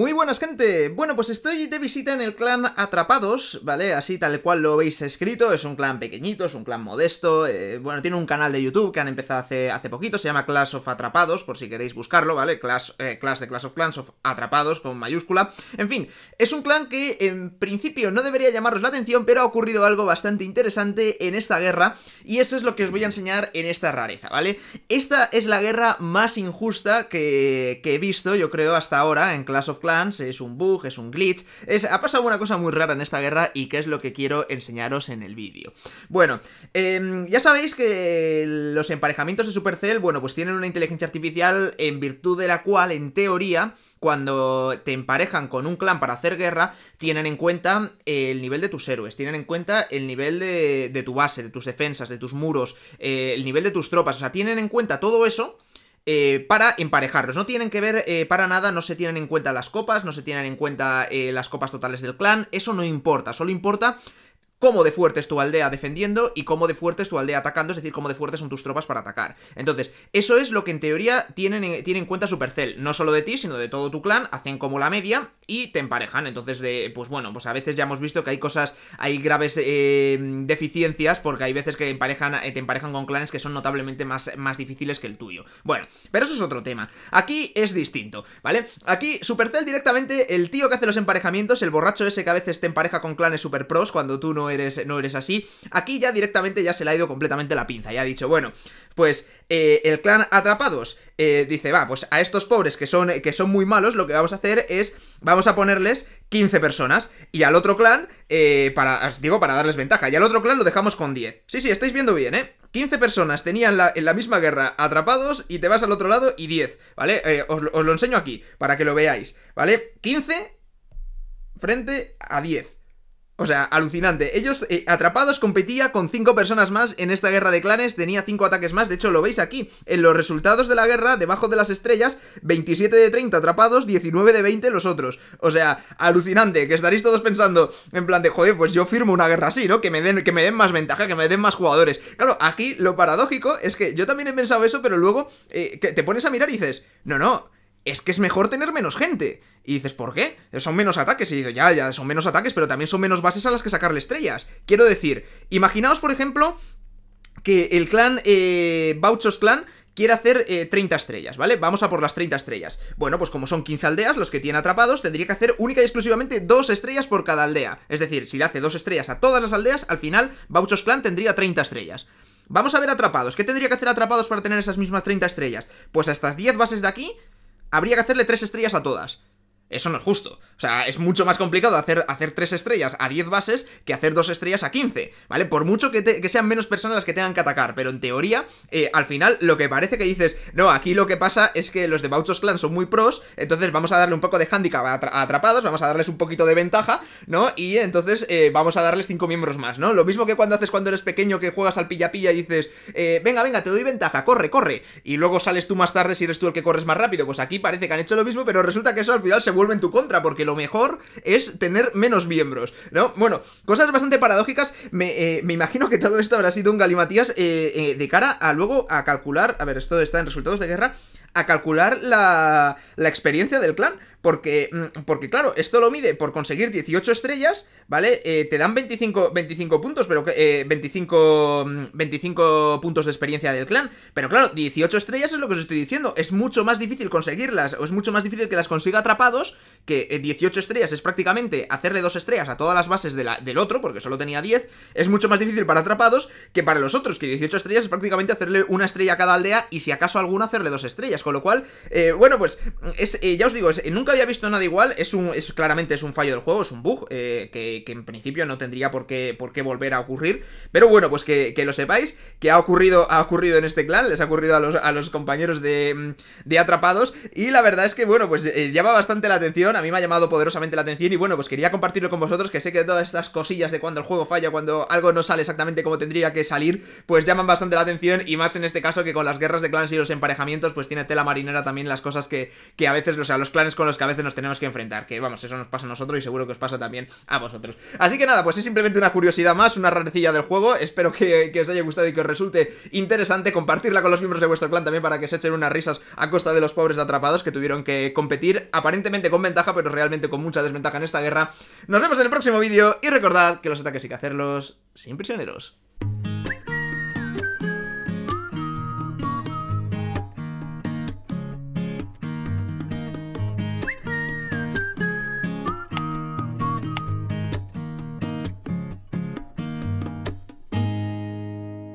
Muy buenas gente, bueno pues estoy de visita en el clan Atrapados, ¿vale? Así tal cual lo veis escrito, es un clan pequeñito, es un clan modesto, eh, bueno, tiene un canal de YouTube que han empezado hace, hace poquito, se llama Class of Atrapados, por si queréis buscarlo, ¿vale? Eh, Clash, de Clash of Clans of Atrapados con mayúscula, en fin, es un clan que en principio no debería llamaros la atención, pero ha ocurrido algo bastante interesante en esta guerra, y eso es lo que os voy a enseñar en esta rareza, ¿vale? Esta es la guerra más injusta que, que he visto, yo creo, hasta ahora en Clash of Clans es un bug, es un glitch, es, ha pasado una cosa muy rara en esta guerra y que es lo que quiero enseñaros en el vídeo. Bueno, em, ya sabéis que los emparejamientos de Supercell, bueno, pues tienen una inteligencia artificial en virtud de la cual, en teoría, cuando te emparejan con un clan para hacer guerra, tienen en cuenta el nivel de tus héroes, tienen en cuenta el nivel de, tu base, de tus defensas, de tus muros, eh, el nivel de tus tropas, o sea, tienen en cuenta todo eso eh, para emparejarlos. No tienen que ver eh, para nada, no se tienen en cuenta las copas, no se tienen en cuenta eh, las copas totales del clan, eso no importa, solo importa cómo de fuerte es tu aldea defendiendo y cómo de fuerte es tu aldea atacando, es decir, cómo de fuertes son tus tropas para atacar. Entonces, eso es lo que en teoría tienen tiene en cuenta Supercell, no solo de ti, sino de todo tu clan, hacen como la media y te emparejan. Entonces, de, pues bueno, pues a veces ya hemos visto que hay cosas, hay graves eh, deficiencias porque hay veces que emparejan, eh, te emparejan con clanes que son notablemente más, más difíciles que el tuyo. Bueno, pero eso es otro tema. Aquí es distinto, ¿vale? Aquí Supercell directamente, el tío que hace los emparejamientos, el borracho ese que a veces te empareja con clanes super pros cuando tú no no eres, así. Aquí ya directamente ya se le ha ido completamente la pinza, ya ha dicho, bueno, pues eh, el clan Atrapados eh, dice, va, pues a estos pobres que son, que son muy malos, lo que vamos a hacer es, vamos a ponerles 15 personas y al otro clan, eh, para, digo, para darles ventaja, y al otro clan lo dejamos con 10. Sí, sí, estáis viendo bien, ¿eh? 15 personas tenían en la misma guerra atrapados y te vas al otro lado y 10, ¿vale? os, os, lo enseño aquí para que lo veáis, ¿vale? 15 frente a 10. O sea, alucinante. Ellos, eh, atrapados, competía con cinco personas más en esta guerra de clanes, tenía cinco ataques más, de hecho lo veis aquí, en los resultados de la guerra, debajo de las estrellas, 27 de 30 atrapados, 19 de 20 los otros. O sea, alucinante, que estaréis todos pensando, en plan de, joder, pues yo firmo una guerra así, ¿no? Que me den, que me den más ventaja, que me den más jugadores. Claro, aquí lo paradójico es que yo también he pensado eso, pero luego eh, que te pones a mirar y dices, no, no, es que es mejor tener menos gente. Y dices, ¿por qué? Son menos ataques. Y digo, ya, ya, son menos ataques, pero también son menos bases a las que sacarle estrellas. Quiero decir, imaginaos, por ejemplo, que el clan eh, Bauchos Clan quiere hacer 30 eh, estrellas, ¿vale? Vamos a por las 30 estrellas. Bueno, pues como son 15 aldeas los que tiene atrapados, tendría que hacer única y exclusivamente dos estrellas por cada aldea. Es decir, si le hace dos estrellas a todas las aldeas, al final Bauchos Clan tendría 30 estrellas. Vamos a ver atrapados. ¿Qué tendría que hacer atrapados para tener esas mismas 30 estrellas? Pues a estas 10 bases de aquí habría que hacerle tres estrellas a todas eso no es justo. O sea, es mucho más complicado hacer, hacer 3 estrellas a 10 bases que hacer dos estrellas a 15, ¿vale? Por mucho que, sean menos personas las que tengan que atacar, pero en teoría, eh, al final, lo que parece que dices, no, aquí lo que pasa es que los de Bauchos Clan son muy pros, entonces vamos a darle un poco de handicap a, atrapados, vamos a darles un poquito de ventaja, ¿no? Y entonces eh, vamos a darles cinco miembros más, ¿no? Lo mismo que cuando haces cuando eres pequeño que juegas al pilla-pilla y dices, eh, venga, venga, te doy ventaja, corre, corre, y luego sales tú más tarde si eres tú el que corres más rápido, pues aquí parece que han hecho lo mismo, pero resulta que eso al final se vuelve en tu contra, porque lo mejor es tener menos miembros, ¿no? Bueno, cosas bastante paradójicas. Me, eh, me imagino que todo esto habrá sido un galimatías eh, eh, de cara a luego a calcular. A ver, esto está en resultados de guerra a calcular la, la, experiencia del clan porque, mm, porque claro, esto lo mide por conseguir 18 estrellas, ¿vale? Eh, te dan 25, 25 puntos, pero eh, 25, 25 mm, puntos de experiencia del clan, pero claro, 18 estrellas es lo que os estoy diciendo, es mucho más difícil conseguirlas, o es mucho más difícil que las consiga atrapados, que 18 eh, estrellas es prácticamente hacerle dos estrellas a todas las bases del otro, porque solo tenía 10, es mucho más difícil para atrapados que para los otros, que 18 estrellas es prácticamente hacerle una estrella a cada aldea y si acaso alguna hacerle dos estrellas, con lo cual, eh, bueno, pues ya os digo, es, nunca había visto nada igual. Es un, es, claramente es un fallo del juego, es un bug, eh, que, en principio no tendría por qué, por qué volver a ocurrir. Pero bueno, pues que, lo sepáis, que ha ocurrido, ha ocurrido en este clan, les ha ocurrido a los, compañeros de, Atrapados. Y la verdad es que, bueno, pues eh, llama bastante la atención, a mí me ha llamado poderosamente la atención. Y bueno, pues quería compartirlo con vosotros, que sé que todas estas cosillas de cuando el juego falla, cuando algo no sale exactamente como tendría que salir, pues llaman bastante la atención. Y más en este caso que con las guerras de clans y los emparejamientos, pues tiene tela marinera también las cosas que, que a veces, o sea, los clanes con los que a veces nos tenemos que enfrentar. Que vamos, eso nos pasa a nosotros y seguro que os pasa también a vosotros. Así que nada, pues es simplemente una curiosidad más, una rarecilla del juego. Espero que, os haya gustado y que os resulte interesante compartirla con los miembros de vuestro clan también para que se echen unas risas a costa de los pobres atrapados que tuvieron que competir aparentemente con ventaja, pero realmente con mucha desventaja en esta guerra. Nos vemos en el próximo vídeo y recordad que los ataques hay que hacerlos sin prisioneros.